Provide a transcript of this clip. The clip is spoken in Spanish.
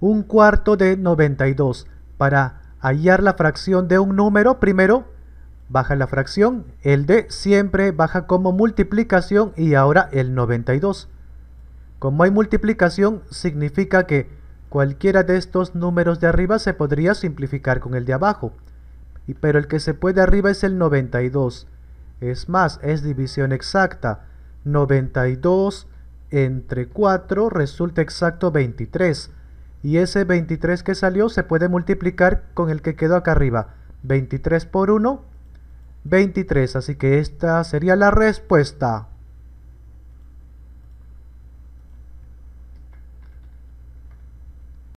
un cuarto de 92. Para hallar la fracción de un número, primero baja la fracción, el de siempre baja como multiplicación y ahora el 92. Como hay multiplicación, significa que cualquiera de estos números de arriba se podría simplificar con el de abajo, pero el que se puede arriba es el 92. Es más, es división exacta. 92 entre 4 resulta exacto 23. Y ese 23 que salió se puede multiplicar con el que quedó acá arriba. 23 por 1, 23. Así que esta sería la respuesta.